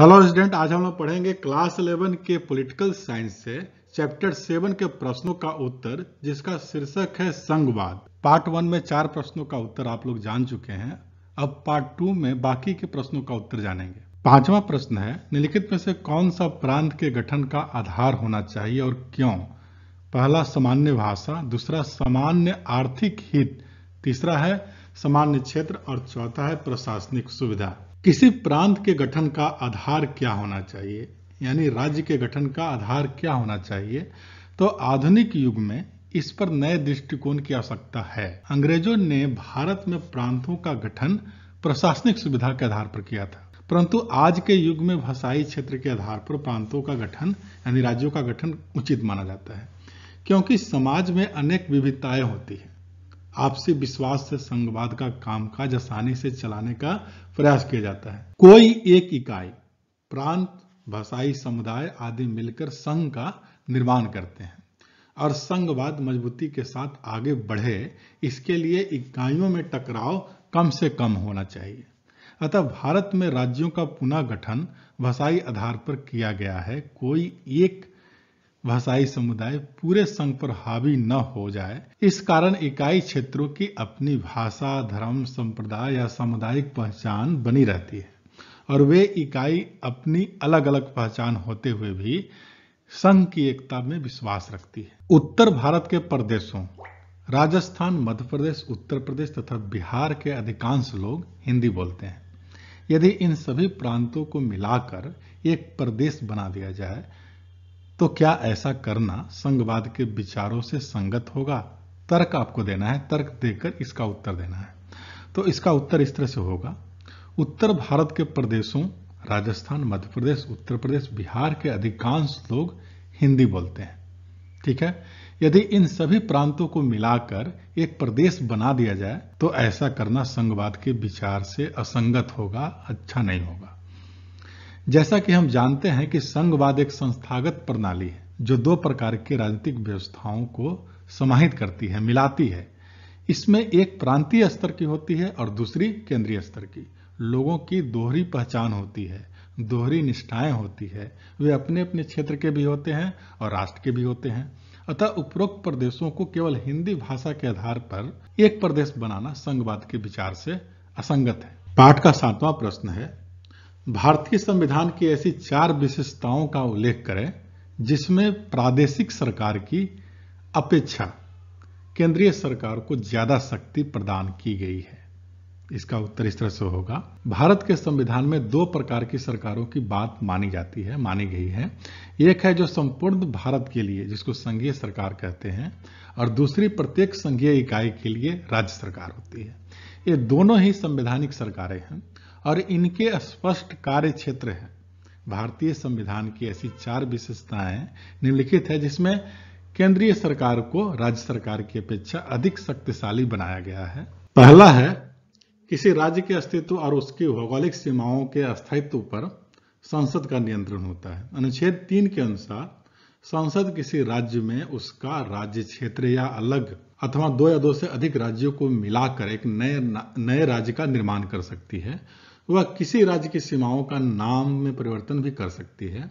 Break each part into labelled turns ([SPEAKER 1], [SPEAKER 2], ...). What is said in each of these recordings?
[SPEAKER 1] hello student आज हम लोग पढ़ेंगे क्लास 11 के पॉलिटिकल साइंस से चैप्टर 7 के प्रश्नों का उत्तर जिसका शीर्षक है संघवाद पार्ट वन में चार प्रश्नों का उत्तर आप लोग जान चुके हैं अब पार्ट टू में बाकी के प्रश्नों का उत्तर जानेंगे पांचवा प्रश्न है निम्नलिखित में से कौन सा प्रांत के गठन का आधार होना चाहिए और क्यों पहला सामान्य भाषा दूसरा सामान्य आर्थिक हित तीसरा है सामान्य क्षेत्र और चौथा है प्रशासनिक सुविधा किसी प्रांत के गठन का आधार क्या होना चाहिए यानी राज्य के गठन का आधार क्या होना चाहिए तो आधुनिक युग में इस पर नए दृष्टिकोण की आवश्यकता है अंग्रेजों ने भारत में प्रांतों का गठन प्रशासनिक सुविधा के आधार पर किया था परंतु आज के युग में भाषाई क्षेत्र के आधार पर प्रांतों का गठन यानी राज्यों का गठन उचित माना जाता है क्योंकि समाज में अनेक विविधताएं होती है आपसी विश्वास से संघवाद का कामकाज आसानी से चलाने का प्रयास किया जाता है कोई एक इकाई प्रांत भाषाई समुदाय आदि मिलकर संघ का निर्माण करते हैं और संघवाद मजबूती के साथ आगे बढ़े इसके लिए इकाइयों में टकराव कम से कम होना चाहिए अतः भारत में राज्यों का पुनः गठन भाषाई आधार पर किया गया है कोई एक भाषाई समुदाय पूरे संघ पर हावी न हो जाए इस कारण इकाई क्षेत्रों की अपनी भाषा धर्म संप्रदाय या सामुदायिक पहचान बनी रहती है और वे इकाई अपनी अलग अलग पहचान होते हुए भी संघ की एकता में विश्वास रखती है उत्तर भारत के प्रदेशों राजस्थान मध्य प्रदेश उत्तर प्रदेश तथा बिहार के अधिकांश लोग हिंदी बोलते हैं यदि इन सभी प्रांतों को मिलाकर एक प्रदेश बना दिया जाए तो क्या ऐसा करना संघवाद के विचारों से संगत होगा तर्क आपको देना है तर्क देकर इसका उत्तर देना है तो इसका उत्तर इस तरह से होगा उत्तर भारत के प्रदेशों राजस्थान मध्य प्रदेश उत्तर प्रदेश बिहार के अधिकांश लोग हिंदी बोलते हैं ठीक है यदि इन सभी प्रांतों को मिलाकर एक प्रदेश बना दिया जाए तो ऐसा करना संघवाद के विचार से असंगत होगा अच्छा नहीं होगा जैसा कि हम जानते हैं कि संघवाद एक संस्थागत प्रणाली है जो दो प्रकार की राजनीतिक व्यवस्थाओं को समाहित करती है मिलाती है इसमें एक प्रांतीय स्तर की होती है और दूसरी केंद्रीय स्तर की लोगों की दोहरी पहचान होती है दोहरी निष्ठाएं होती है वे अपने अपने क्षेत्र के भी होते हैं और राष्ट्र के भी होते हैं अतः उपरोक्त प्रदेशों को केवल हिंदी भाषा के आधार पर एक प्रदेश बनाना संघवाद के विचार से असंगत है पाठ का सातवां प्रश्न है भारतीय संविधान की ऐसी चार विशेषताओं का उल्लेख करें जिसमें प्रादेशिक सरकार की अपेक्षा केंद्रीय सरकार को ज्यादा शक्ति प्रदान की गई है इसका उत्तर इस तरह से होगा भारत के संविधान में दो प्रकार की सरकारों की बात मानी जाती है मानी गई है एक है जो संपूर्ण भारत के लिए जिसको संघीय सरकार कहते हैं और दूसरी प्रत्येक संघीय इकाई के लिए राज्य सरकार होती है ये दोनों ही संवैधानिक सरकारें हैं और इनके स्पष्ट कार्य क्षेत्र हैं भारतीय संविधान की ऐसी चार विशेषताएं निम्नलिखित है जिसमें केंद्रीय सरकार को राज्य सरकार की अपेक्षा अधिक शक्तिशाली बनाया गया है पहला है किसी राज्य के अस्तित्व और उसकी भौगोलिक सीमाओं के अस्तित्व पर संसद का नियंत्रण होता है अनुच्छेद तीन के अनुसार संसद किसी राज्य में उसका राज्य क्षेत्र या अलग अथवा दो या दो से अधिक राज्यों को मिलाकर एक नए नए राज्य का निर्माण कर सकती है वह किसी राज्य की सीमाओं का नाम में परिवर्तन भी कर सकती है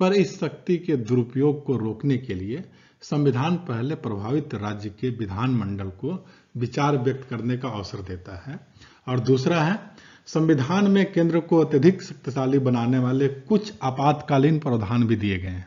[SPEAKER 1] पर इस शक्ति के दुरुपयोग को रोकने के लिए संविधान पहले प्रभावित राज्य के विधानमंडल को विचार व्यक्त करने का अवसर देता है और दूसरा है संविधान में केंद्र को अत्यधिक शक्तिशाली बनाने वाले कुछ आपातकालीन प्रावधान भी दिए गए हैं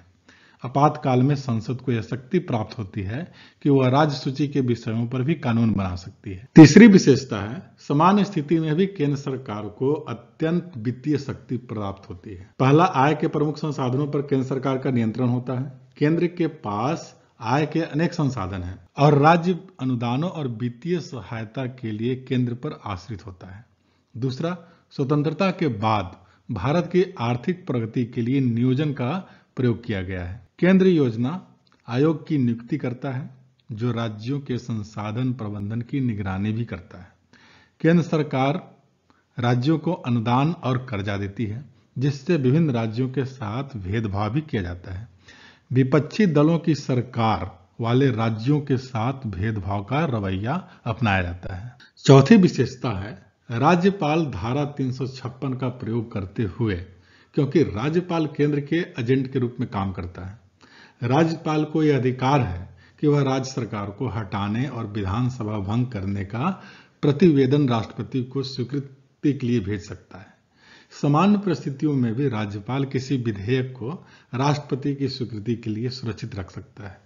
[SPEAKER 1] आपातकाल में संसद को यह शक्ति प्राप्त होती है कि वह राज्य सूची के विषयों पर भी कानून बना सकती है तीसरी विशेषता है सामान्य स्थिति में भी केंद्र सरकार को अत्यंत वित्तीय शक्ति प्राप्त होती है पहला आय के प्रमुख संसाधनों पर केंद्र सरकार का नियंत्रण होता है केंद्र के पास आय के अनेक संसाधन हैं और राज्य अनुदानों और वित्तीय सहायता के लिए केंद्र पर आश्रित होता है दूसरा स्वतंत्रता के बाद भारत की आर्थिक प्रगति के लिए नियोजन का प्रयोग किया गया है केंद्र योजना आयोग की नियुक्ति करता है जो राज्यों के संसाधन प्रबंधन की निगरानी भी करता है केंद्र सरकार राज्यों को अनुदान और कर्जा देती है जिससे विभिन्न राज्यों के साथ भेदभाव भी किया जाता है विपक्षी दलों की सरकार वाले राज्यों के साथ भेदभाव का रवैया अपनाया जाता है चौथी विशेषता है राज्यपाल धारा 356 का प्रयोग करते हुए क्योंकि राज्यपाल केंद्र के एजेंट के रूप में काम करता है राज्यपाल को यह अधिकार है कि वह राज्य सरकार को हटाने और विधानसभा भंग करने का प्रतिवेदन राष्ट्रपति को स्वीकृति के लिए भेज सकता है सामान्य परिस्थितियों में भी राज्यपाल किसी विधेयक को राष्ट्रपति की स्वीकृति के लिए सुरक्षित रख सकता है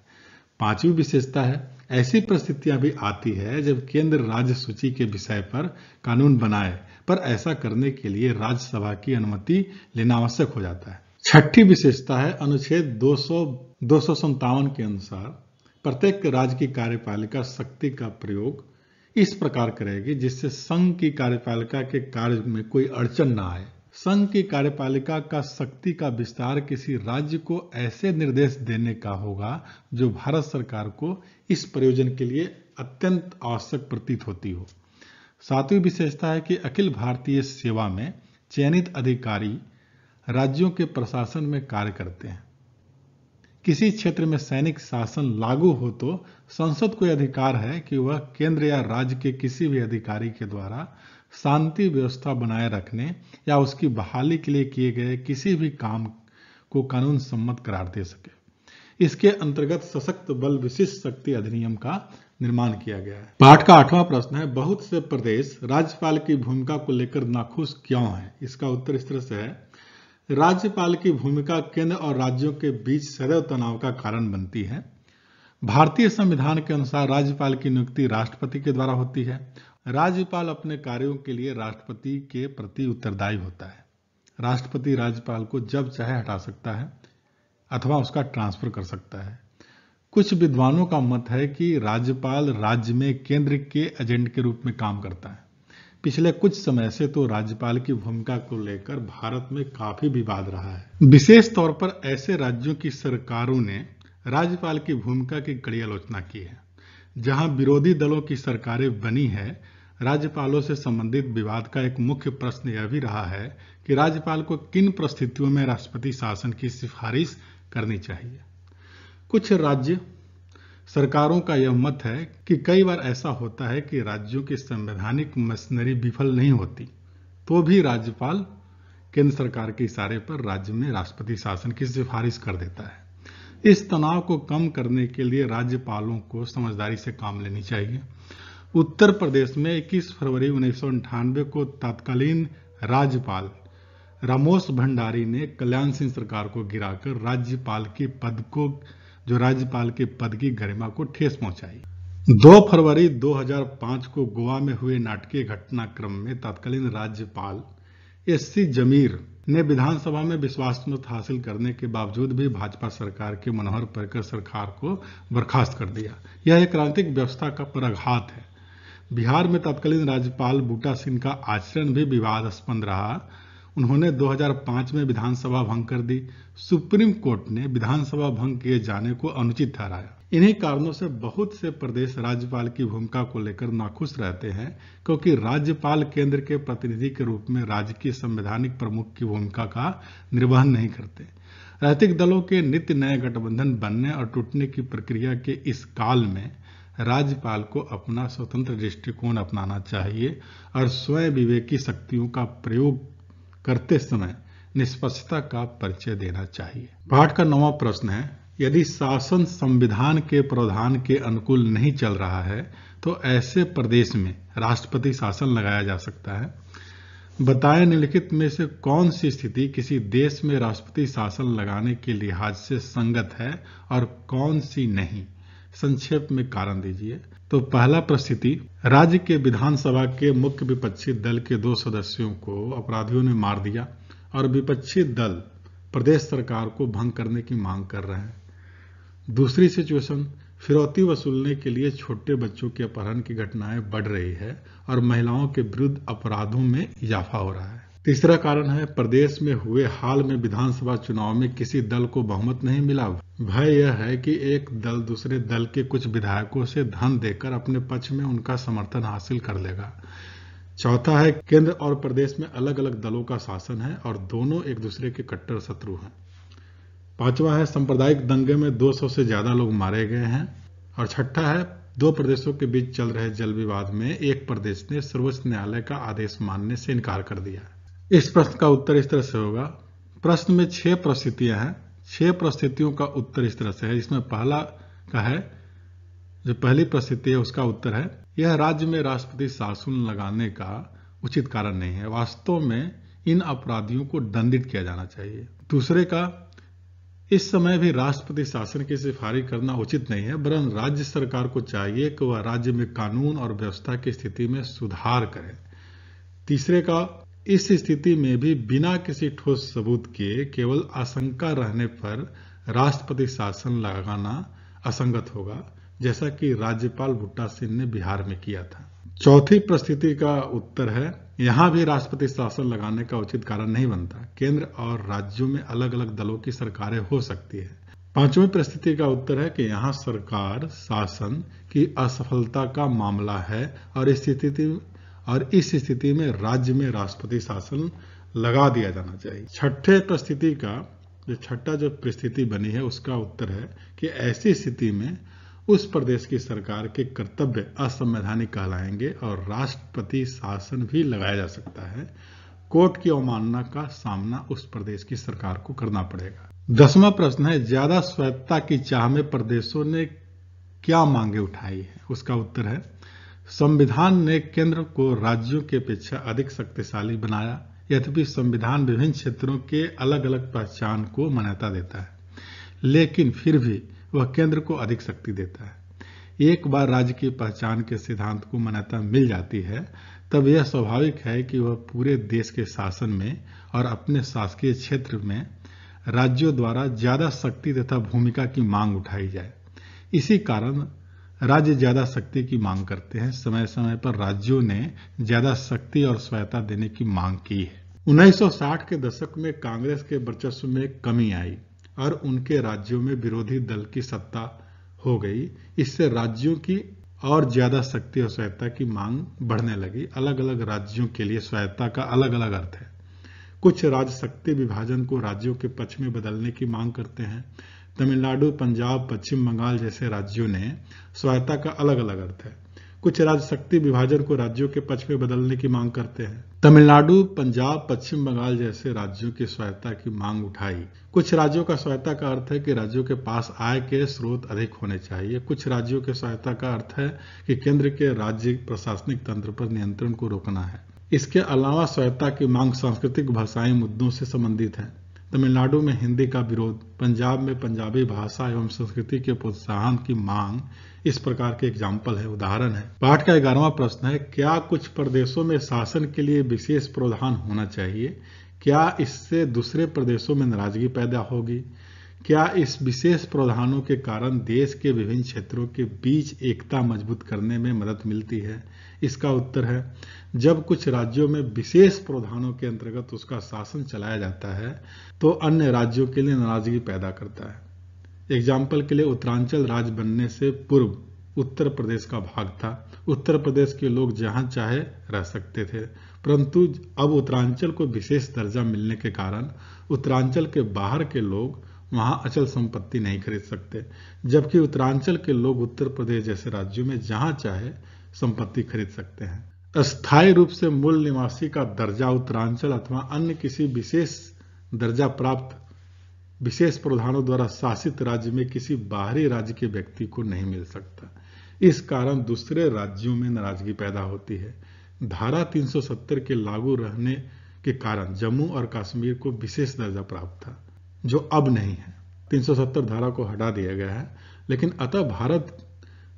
[SPEAKER 1] पांचवी विशेषता है ऐसी परिस्थितियां भी आती है जब केंद्र राज्य सूची के विषय पर कानून बनाए पर ऐसा करने के लिए राज्यसभा की अनुमति लेना आवश्यक हो जाता है छठी विशेषता है अनुच्छेद दो सौ के अनुसार प्रत्येक राज्य की कार्यपालिका शक्ति का प्रयोग इस प्रकार करेगी जिससे संघ की कार्यपालिका के कार्य में कोई अड़चन ना आए संघ की कार्यपालिका का शक्ति का विस्तार किसी राज्य को ऐसे निर्देश देने का होगा जो भारत सरकार को इस प्रयोजन के लिए अत्यंत आवश्यक प्रतीत होती हो सातवीं विशेषता है कि अखिल भारतीय सेवा में चयनित अधिकारी राज्यों के प्रशासन में कार्य करते हैं किसी क्षेत्र में सैनिक शासन लागू हो तो संसद को अधिकार है कि वह केंद्र या राज्य के किसी भी अधिकारी के द्वारा शांति व्यवस्था बनाए रखने या उसकी बहाली के लिए किए गए किसी भी काम को कानून सम्मत करार दे सके इसके अंतर्गत सशक्त बल विशिष्ट शक्ति अधिनियम का निर्माण किया गया है पाठ का आठवां प्रश्न है बहुत से प्रदेश राज्यपाल की भूमिका को लेकर नाखुश क्यों है इसका उत्तर इस तरह से है राज्यपाल की भूमिका केंद्र और राज्यों के बीच सदैव तनाव का कारण बनती है भारतीय संविधान के अनुसार राज्यपाल की नियुक्ति राष्ट्रपति के द्वारा होती है राज्यपाल अपने कार्यों के लिए राष्ट्रपति के प्रति उत्तरदायी होता है राष्ट्रपति राज्यपाल को जब चाहे हटा सकता है अथवा उसका ट्रांसफर कर सकता है कुछ विद्वानों का मत है कि राज्यपाल राज्य में केंद्र के एजेंट के रूप में काम करता है पिछले कुछ समय से तो राज्यपाल की भूमिका को लेकर भारत में काफी विवाद रहा है विशेष तौर पर ऐसे राज्यों की सरकारों ने राज्यपाल की भूमिका की कड़ी आलोचना की है जहां विरोधी दलों की सरकारें बनी है राज्यपालों से संबंधित विवाद का एक मुख्य प्रश्न यह भी रहा है कि राज्यपाल को किन परिस्थितियों में राष्ट्रपति शासन की सिफारिश करनी चाहिए कुछ राज्य सरकारों का यह मत है कि कई बार ऐसा होता है कि राज्यों की संवैधानिक मशीनरी विफल नहीं होती तो भी राज्यपाल केंद्र सरकार के इशारे पर राज्य में राष्ट्रपति शासन की सिफारिश कर देता है इस तनाव को कम करने के लिए राज्यपालों को समझदारी से काम लेनी चाहिए उत्तर प्रदेश में 21 फरवरी उन्नीस को तत्कालीन राज्यपाल रामोस भंडारी ने कल्याण सिंह सरकार को गिराकर राज्यपाल के पद को जो राज्यपाल के पद की गरिमा को ठेस पहुंचाई 2 फरवरी 2005 को गोवा में हुए नाटकीय घटनाक्रम में तत्कालीन राज्यपाल एस सी जमीर ने विधानसभा में विश्वास मत हासिल करने के बावजूद भी भाजपा सरकार के मनोहर पर्रिकर सरकार को बर्खास्त कर दिया यह एक क्रांतिक व्यवस्था का प्रघात है बिहार में तत्कालीन राज्यपाल बूटा सिंह का आचरण भी विवादास्पद रहा उन्होंने 2005 में विधानसभा भंग कर दी सुप्रीम कोर्ट ने विधानसभा भंग किए जाने को अनुचित ठहराया इन्हीं कारणों से बहुत से प्रदेश राज्यपाल की भूमिका को लेकर नाखुश रहते हैं क्योंकि राज्यपाल केंद्र के प्रतिनिधि के रूप में राज्य की संवैधानिक प्रमुख की भूमिका का निर्वहन नहीं करते राजनीतिक दलों के नित्य नए गठबंधन बनने और टूटने की प्रक्रिया के इस काल में राज्यपाल को अपना स्वतंत्र दृष्टिकोण अपनाना चाहिए और स्वयं विवेकी शक्तियों का प्रयोग करते समय निष्पक्षता का परिचय देना चाहिए पाठ का नवा प्रश्न है यदि शासन संविधान के प्रावधान के अनुकूल नहीं चल रहा है तो ऐसे प्रदेश में राष्ट्रपति शासन लगाया जा सकता है बताएं निम्नलिखित में से कौन सी स्थिति किसी देश में राष्ट्रपति शासन लगाने के लिहाज से संगत है और कौन सी नहीं संक्षेप में कारण दीजिए तो पहला परिस्थिति राज्य के विधानसभा के मुख्य विपक्षी दल के दो सदस्यों को अपराधियों ने मार दिया और विपक्षी दल प्रदेश सरकार को भंग करने की मांग कर रहे हैं दूसरी सिचुएशन फिरौती वसूलने के लिए छोटे बच्चों के अपहरण की घटनाएं बढ़ रही है और महिलाओं के विरुद्ध अपराधों में इजाफा हो रहा है तीसरा कारण है प्रदेश में हुए हाल में विधानसभा चुनाव में किसी दल को बहुमत नहीं मिला भय यह है कि एक दल दूसरे दल के कुछ विधायकों से धन देकर अपने पक्ष में उनका समर्थन हासिल कर लेगा चौथा है केंद्र और प्रदेश में अलग अलग दलों का शासन है और दोनों एक दूसरे के कट्टर शत्रु हैं पांचवा है सांप्रदायिक दंगे में 200 से ज्यादा लोग मारे गए हैं और छठा है दो प्रदेशों के बीच चल रहे जल विवाद में एक प्रदेश ने सर्वोच्च न्यायालय का आदेश मानने से इनकार कर दिया इस प्रश्न का उत्तर इस तरह से होगा प्रश्न में छह परिस्थितियां हैं छह परिस्थितियों का उत्तर इस तरह से है इसमें पहला का है जो पहली परिस्थिति है उसका उत्तर है यह राज्य में राष्ट्रपति शासन लगाने का उचित कारण नहीं है वास्तव में इन अपराधियों को दंडित किया जाना चाहिए दूसरे का इस समय भी राष्ट्रपति शासन की सिफारिश करना उचित नहीं है वरन राज्य सरकार को चाहिए कि वह राज्य में कानून और व्यवस्था की स्थिति में सुधार करे तीसरे का इस स्थिति में भी बिना किसी ठोस सबूत के केवल आशंका रहने पर राष्ट्रपति शासन लगाना असंगत होगा जैसा कि राज्यपाल भुट्टा सिंह ने बिहार में किया था चौथी परिस्थिति का उत्तर है यहाँ भी राष्ट्रपति शासन लगाने का उचित कारण नहीं बनता केंद्र और राज्यों में अलग अलग दलों की सरकारें हो सकती है पांचवी परिस्थिति का उत्तर है कि यहाँ सरकार शासन की असफलता का मामला है और इस स्थिति और इस स्थिति में राज्य में राष्ट्रपति शासन लगा दिया जाना चाहिए छठे परिस्थिति का जो छठा जो परिस्थिति बनी है उसका उत्तर है कि ऐसी स्थिति में उस प्रदेश की सरकार के कर्तव्य असंवैधानिक कहलाएंगे और राष्ट्रपति शासन भी लगाया जा सकता है कोर्ट की अवमानना का सामना उस प्रदेश की सरकार को करना पड़ेगा दसवां प्रश्न है ज्यादा स्वायत्ता की चाह में प्रदेशों ने क्या मांगे उठाई है उसका उत्तर है संविधान ने केंद्र को राज्यों के अपेक्षा अधिक शक्तिशाली बनाया यद्यपि संविधान विभिन्न क्षेत्रों के अलग अलग पहचान को मान्यता देता है लेकिन फिर भी वह केंद्र को अधिक शक्ति देता है एक बार राज्य की पहचान के सिद्धांत को मान्यता मिल जाती है तब यह स्वाभाविक है कि वह पूरे देश के शासन में और अपने शासकीय क्षेत्र में राज्यों द्वारा ज्यादा शक्ति तथा भूमिका की मांग उठाई जाए इसी कारण राज्य ज्यादा शक्ति की मांग करते हैं समय समय पर राज्यों ने ज्यादा शक्ति और स्वायत्ता देने की मांग की है 1960 के दशक में कांग्रेस के वर्चस्व में कमी आई और उनके राज्यों में विरोधी दल की सत्ता हो गई इससे राज्यों की और ज्यादा शक्ति और स्वायत्ता की मांग बढ़ने लगी अलग अलग राज्यों के लिए स्वायत्ता का अलग अलग अर्थ है कुछ राज्य शक्ति विभाजन को राज्यों के पक्ष में बदलने की मांग करते हैं तमिलनाडु पंजाब पश्चिम बंगाल जैसे राज्यों ने स्वायत्ता का अलग अलग अर्थ है कुछ राज्य शक्ति विभाजन को राज्यों के पक्ष में बदलने की मांग करते हैं तमिलनाडु पंजाब पश्चिम बंगाल जैसे राज्यों की स्वायत्ता की मांग उठाई कुछ राज्यों का स्वायत्ता का अर्थ है कि राज्यों के पास आय के स्रोत अधिक होने चाहिए कुछ राज्यों के स्वायत्ता का अर्थ है कि केंद्र के राज्य प्रशासनिक तंत्र पर नियंत्रण को रोकना है इसके अलावा स्वायत्ता की मांग सांस्कृतिक भाषाई मुद्दों से संबंधित है तमिलनाडु में हिंदी का विरोध पंजाब में पंजाबी भाषा एवं संस्कृति के प्रोत्साहन की मांग इस प्रकार के एग्जाम्पल है उदाहरण है पाठ का ग्यारहवा प्रश्न है क्या कुछ प्रदेशों में शासन के लिए विशेष प्रावधान होना चाहिए क्या इससे दूसरे प्रदेशों में नाराजगी पैदा होगी क्या इस विशेष प्रावधानों के कारण देश के विभिन्न क्षेत्रों के बीच एकता मजबूत करने में मदद मिलती है इसका उत्तर है जब कुछ राज्यों में विशेष प्रावधानों के अंतर्गत उसका शासन चलाया जाता है तो अन्य राज्यों के लिए नाराजगी पैदा करता है एग्जाम्पल के लिए उत्तरांचल राज्य बनने से पूर्व उत्तर प्रदेश का भाग था उत्तर प्रदेश के लोग जहां चाहे रह सकते थे परंतु अब उत्तरांचल को विशेष दर्जा मिलने के कारण उत्तरांचल के बाहर के लोग वहां अचल संपत्ति नहीं खरीद सकते जबकि उत्तरांचल के लोग उत्तर प्रदेश जैसे राज्यों में जहां चाहे संपत्ति खरीद सकते हैं स्थायी रूप से मूल निवासी का दर्जा उत्तरांचल अथवा अन्य किसी विशेष दर्जा प्राप्त विशेष प्रधानों द्वारा शासित राज्य में किसी बाहरी राज्य के व्यक्ति को नहीं मिल सकता इस कारण दूसरे राज्यों में नाराजगी पैदा होती है धारा 370 के लागू रहने के कारण जम्मू और कश्मीर को विशेष दर्जा प्राप्त था जो अब नहीं है 370 धारा को हटा दिया गया है लेकिन अतः भारत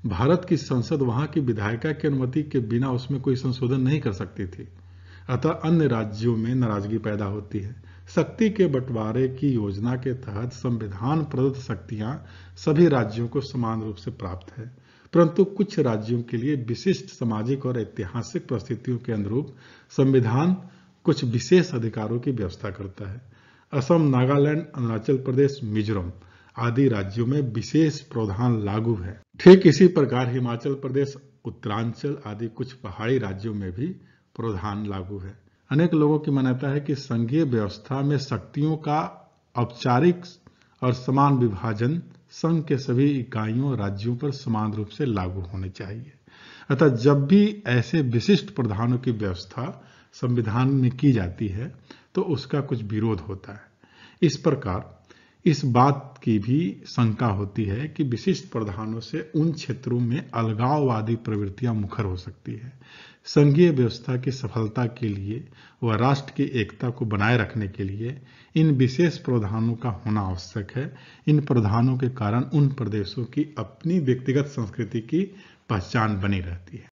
[SPEAKER 1] भारत की संसद वहां की विधायिका की अनुमति के बिना उसमें कोई संशोधन नहीं कर सकती थी अतः अन्य राज्यों में नाराजगी पैदा होती है शक्ति के बंटवारे की योजना के तहत संविधान प्रदत्त शक्तियां सभी राज्यों को समान रूप से प्राप्त है परंतु कुछ राज्यों के लिए विशिष्ट सामाजिक और ऐतिहासिक परिस्थितियों के अनुरूप संविधान कुछ विशेष अधिकारों की व्यवस्था करता है असम नागालैंड अरुणाचल प्रदेश मिजोरम आदि राज्यों में विशेष प्रावधान लागू है ठीक इसी प्रकार हिमाचल प्रदेश उत्तरांचल आदि कुछ पहाड़ी राज्यों में भी प्रावधान लागू है अनेक लोगों की मान्यता है कि संघीय व्यवस्था में शक्तियों का औपचारिक और समान विभाजन संघ के सभी इकाइयों राज्यों पर समान रूप से लागू होने चाहिए अतः जब भी ऐसे विशिष्ट प्रधानों की व्यवस्था संविधान में की जाती है तो उसका कुछ विरोध होता है इस प्रकार इस बात की भी शंका होती है कि विशिष्ट प्रधानों से उन क्षेत्रों में अलगाववादी प्रवृत्तियां मुखर हो सकती है संघीय व्यवस्था की सफलता के लिए व राष्ट्र की एकता को बनाए रखने के लिए इन विशेष प्रधानों का होना आवश्यक है इन प्रधानों के कारण उन प्रदेशों की अपनी व्यक्तिगत संस्कृति की पहचान बनी रहती है